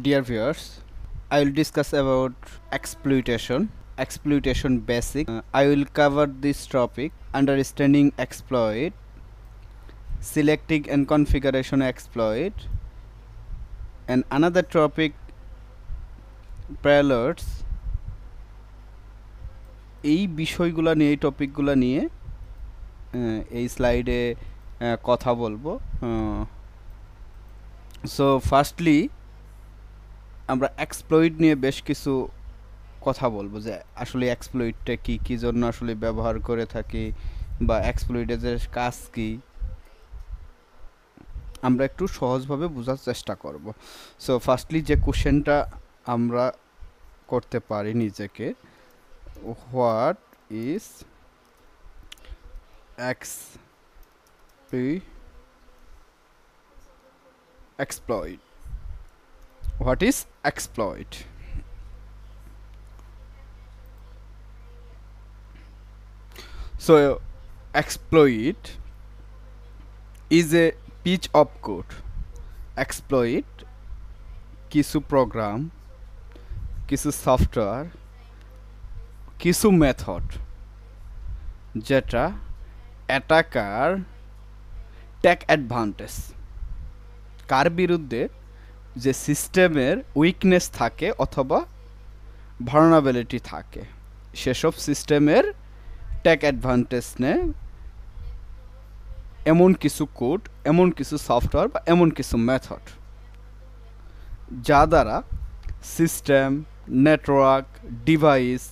dear viewers i will discuss about exploitation exploitation basic uh, i will cover this topic understanding exploit selecting and configuration exploit and another topic প্যালার্টস এই বিষয়গুলো নিয়ে এই টপিকগুলো নিয়ে এই স্লাইডে কথা বলবো সো ফার্স্টলি আমরা এক্সপ্লয়েড নিয়ে বেশ কিছু কথা বলবো যে আসলে এক্সপ্লয়েডটা কী কী জন্য আসলে ব্যবহার করে থাকি বা এক্সপ্লয়েডের কাজ কী আমরা একটু সহজভাবে বোঝার চেষ্টা করব সো ফার্স্টলি যে কোশ্চেনটা আমরা করতে পারি নিজেকে what is ex exploit what is exploit so exploit is a pitch of code exploit কিছু প্রোগ্রাম কিছু সফটওয়্যার কিছু মেথড যেটা অ্যাটাকার টেক অ্যাডভান্টেজ কার বিরুদ্ধে যে সিস্টেমের উইকনেস থাকে অথবা ভার্নাবিলিটি থাকে সেসব সিস্টেমের টেক অ্যাডভান্টেজ নেয় এমন কিছু কোড এমন কিছু সফটওয়্যার বা এমন কিছু মেথড যা দ্বারা system network device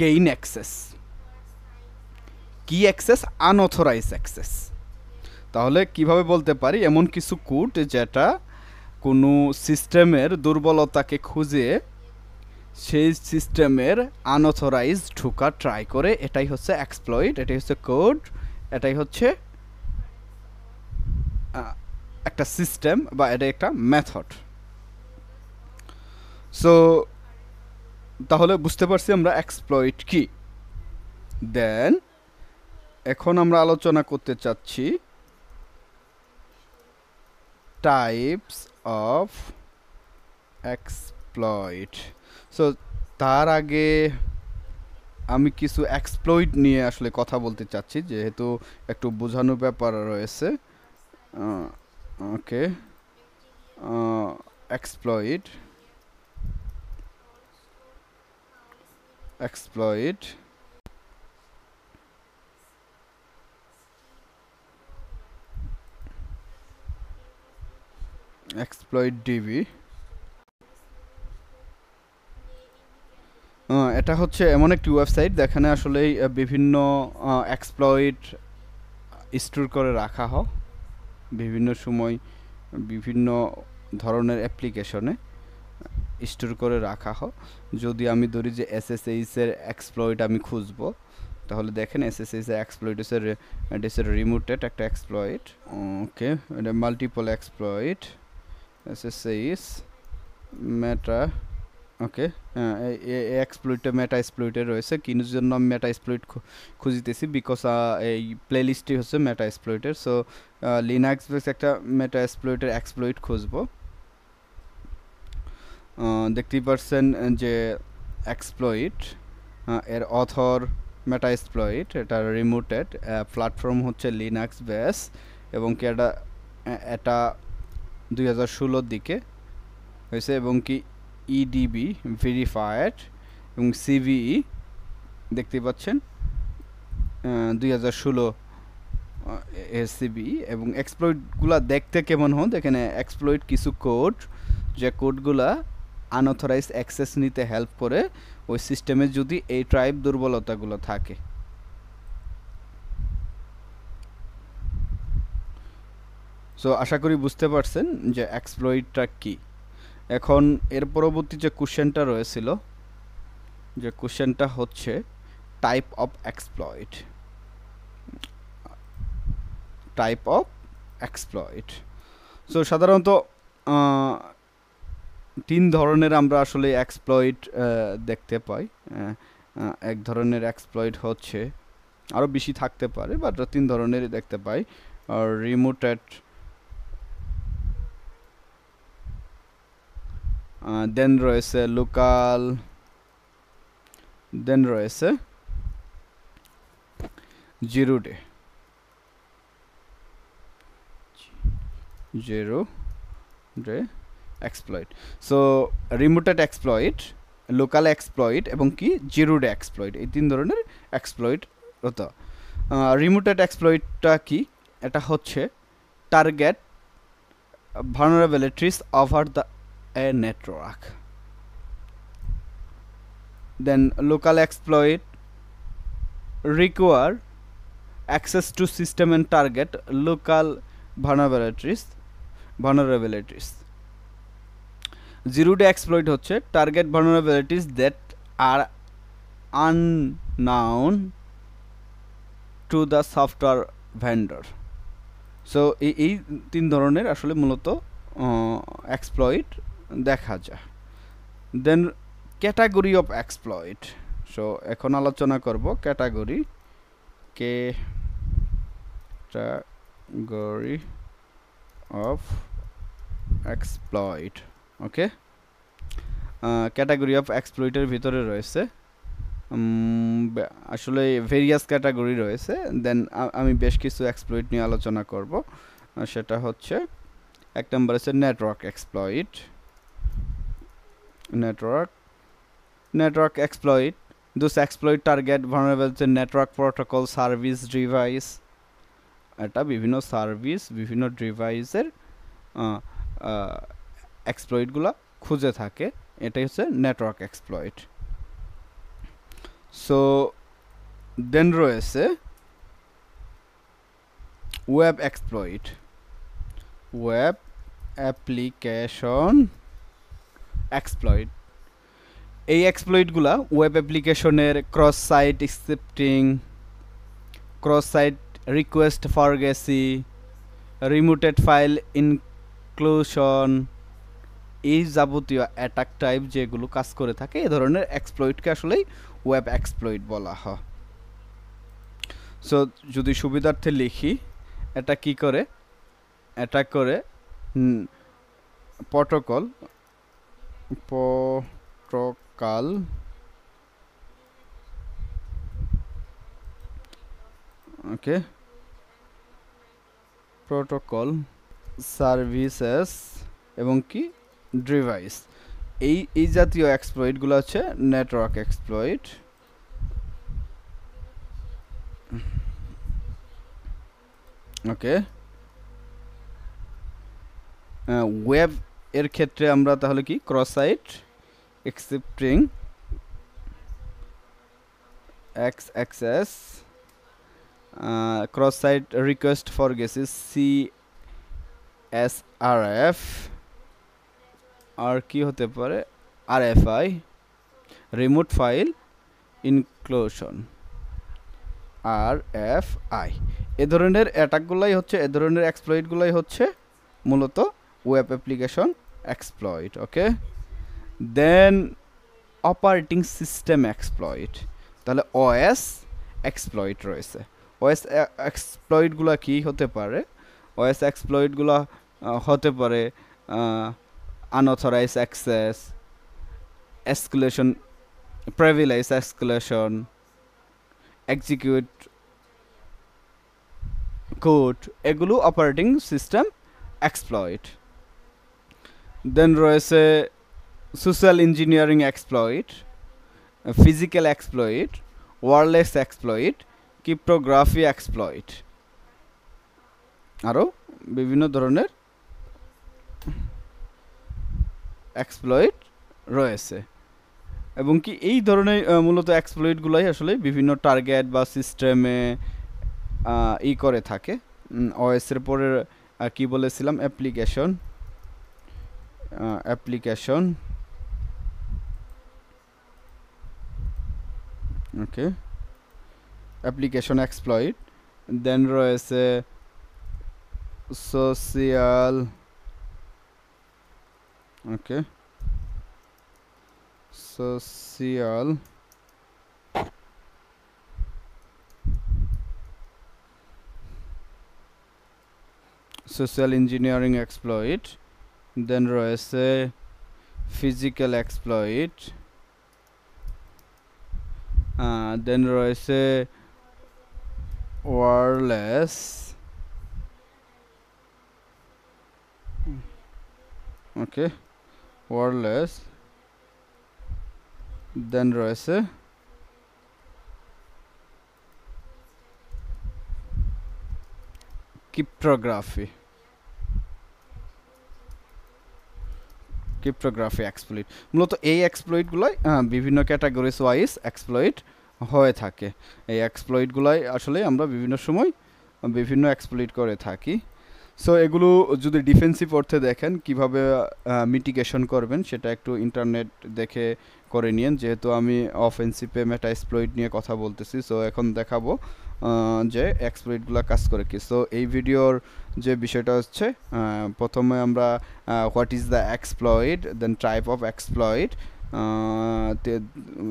gain access কি অ্যাক্সেস আনঅথরাইজ অ্যাক্সেস তাহলে কিভাবে বলতে পারি এমন কিছু কোড যেটা কোনো সিস্টেমের দুর্বলতাকে খুঁজে সেই সিস্টেমের আনঅথরাইজ ঢোকা ট্রাই করে এটাই হচ্ছে এক্সপ্লয়েড এটাই হচ্ছে কোড এটাই হচ্ছে একটা সিস্টেম বা এটা একটা মেথড সো তাহলে বুঝতে পারছি আমরা এক্সপ্লয়েড কি দেন এখন আমরা আলোচনা করতে চাচ্ছি টাইপস অফ এক্সপ্লয়েট সো তার আগে আমি কিছু এক্সপ্লয়েড নিয়ে আসলে কথা বলতে চাচ্ছি যেহেতু একটু বোঝানোর ব্যাপার রয়েছে okay exploit exploit exploit DB এটা হচ্ছে এমন একটি ওয়েবসাইট যেখানে আসলে বিভিন্ন এক্সপ্লয়েড স্টোর করে রাখা হয় বিভিন্ন সময় বিভিন্ন ধরনের অ্যাপ্লিকেশনে স্টোর করে রাখা হয় যদি আমি ধরি যে এর এক্সপ্লয়েড আমি খুঁজব তাহলে দেখেন এসএসএইসের এক্সপ্লয়েড এসের রিমোটেড একটা এক্সপ্লয়েড ওকে এটা মাল্টিপল এক্সপ্লয়েড ইস মেটা ওকে এক্সপ্লুইটে মেটা এক্সপ্লুইটে রয়েছে কিনুর জন্য আমি মেটা এক্সপ্লুইট খুঁজিতেছি বিকজ এই প্লে প্লেলিস্টটি হচ্ছে মেটা এক্সপ্লুইটের সো লিনাক্স বেস একটা মেটা এক্সপ্লুইটের এক্সপ্লুইট খুঁজব দেখতেই পারছেন যে এক্সপ্লয়েট এর অথর মেটা এক্সপ্লয়েট এটা রিমোটেড প্ল্যাটফর্ম হচ্ছে লিনাক্স বেস এবং কি এটা এটা দুই হাজার ষোলোর দিকে হয়েছে এবং কি ইডিবি e ভেরিফায়ার এবং সিভিই e দেখতে পাচ্ছেন দুই হাজার ষোলো এসিবি e এবং এক্সপ্লয়েটগুলো দেখতে কেমন হন এখানে এক্সপ্লয়েট কিছু কোড যে কোডগুলা আনঅথরাইজ অ্যাক্সেস নিতে হেল্প করে ওই সিস্টেমে যদি এই ট্রাইব দুর্বলতাগুলো থাকে সো আশা করি বুঝতে পারছেন যে এক্সপ্লয়েডটা কী এখন এর পরবর্তী যে কোশ্চেনটা রয়েছিল যে কোশ্চেনটা হচ্ছে type of exploit type of exploit so সাধারণত তিন ধরনের আমরা আসলে এক্সপ্লয়েড দেখতে পাই এক ধরনের এক্সপ্লয়েড হচ্ছে আরও বেশি থাকতে পারে বাট তিন ধরনের দেখতে পাই রিমোটেড দেন রয়েছে লোকাল দেন রয়েছে zero day zero day exploit so remote exploit local exploit এবং কি জিরো ডে এক্সপ্লয়েড এই তিন ধরনের এক্সপ্লয়েড হতো রিমোটেড এক্সপ্লয়েডটা কি এটা হচ্ছে target vulnerabilities over the a network then local exploit require access to system and target local vulnerabilities vulnerabilities zero day exploit hoche target vulnerabilities that are unknown to the software vendor so এই তিন ধরনের আসলে মূলত exploit দেখা যা then category of exploit so এখন আলোচনা করব ক্যাটাগরি কে category of exploit okay category of এক্সপ্লয়েটের ভিতরে রয়েছে আসলে ভেরিয়াস ক্যাটাগরি রয়েছে দেন আমি বেশ কিছু এক্সপ্লয়েট নিয়ে আলোচনা করব সেটা হচ্ছে এক নম্বর আছে network exploit network network exploit this exploit target vulnerable to network protocol service device এটা বিভিন্ন সার্ভিস বিভিন্ন ডিভাইসের এক্সপ্লয়েটগুলো খুঁজে থাকে এটাই হচ্ছে নেটওয়ার্ক এক্সপ্লয়েট সো দেন রয়েছে web exploit web application exploit এই এক্সপ্লয়েটগুলা ওয়েব অ্যাপ্লিকেশনের cross site scripting cross site request গেসি রিমোটেড ফাইল ইনক্লুশন এই যাবতীয় অ্যাটাক টাইপ যেগুলো কাজ করে থাকে এ ধরনের এক্সপ্লয়েটকে আসলেই ওয়েব এক্সপ্লয়েট বলা হয় সো যদি সুবিধার্থে লিখি এটা কি করে অ্যাটাক করে protocol protocol okay protocol services এবং কি ডিভাইস এই এই জাতীয় এক্সপ্লয়েটগুলো হচ্ছে নেটওয়ার্ক এক্সপ্লয়েট ওকে ওয়েব এর ক্ষেত্রে আমরা তাহলে কি cross site scripting XSS cross site request forgeries C S R F আর কি হতে পারে R F I remote file inclusion R F I এ ধরনের অ্যাটাকগুলাই হচ্ছে এ ধরনের এক্সপ্লয়েটগুলাই হচ্ছে মূলত web application exploit okay then operating system exploit তাহলে OS exploit রয়েছে OS exploit গুলা কি হতে পারে OS exploit গুলা হতে পারে unauthorized access escalation privilege escalation execute code এগুলো operating system exploit দেন রয়েছে social engineering exploit physical exploit wireless exploit cryptography exploit আরও বিভিন্ন ধরনের এক্সপ্লয়েট রয়েছে এবং কি এই ধরনের মূলত এক্সপ্লয়েটগুলোই আসলে বিভিন্ন টার্গেট বা সিস্টেমে ই করে থাকে ওএসের পরে কি বলেছিলাম application uh, application exploit. Then exploit then রয়েছে social okay social engineering exploit then royese physical exploit then royese wireless okay wireless then royese cryptography cryptography exploit মূলত এই এক্সপ্লয়েটগুলোই বিভিন্ন ক্যাটাগরিজ ওয়াইজ এক্সপ্লয়েট হয়ে থাকে এই এক্সপ্লয়েটগুলোই আসলে আমরা বিভিন্ন সময় বিভিন্ন এক্সপ্লয়েট করে থাকি সো এগুলো যদি ডিফেন্সিভ অর্থে দেখেন কিভাবে মিটিগেশন করবেন সেটা একটু ইন্টারনেট দেখে করে নিন যেহেতু আমি অফেন্সিভে মেটা এক্সপ্লয়েড নিয়ে কথা বলতেছি সো এখন দেখাবো যে এক্সপ্লয়েটগুলো কাজ করে কি সো এই ভিডিওর যে বিষয়টা হচ্ছে প্রথমে আমরা what is the exploit then type of exploit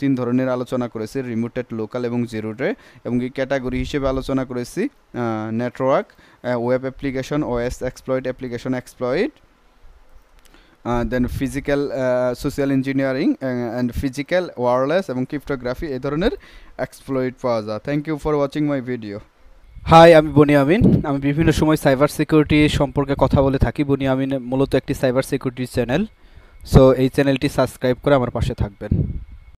তিন ধরনের আলোচনা করেছি রিমোটেড লোকাল এবং জিরোটে এবং এই ক্যাটাগরি হিসেবে আলোচনা করেছি network web application OS exploit application exploit then physical social engineering and physical wireless এবং ক্রিপ্টোগ্রাফি এই ধরনের এক্সপ্লয়েড পাওয়া যায় thank you for watching my video hi আমি বনি আমিন আমি বিভিন্ন সময় সাইবার সিকিউরিটি সম্পর্কে কথা বলে থাকি বনি আমিন মূলত একটি সাইবার সিকিউরিটি চ্যানেল সো এই চ্যানেলটি সাবস্ক্রাইব করে আমার পাশে থাকবেন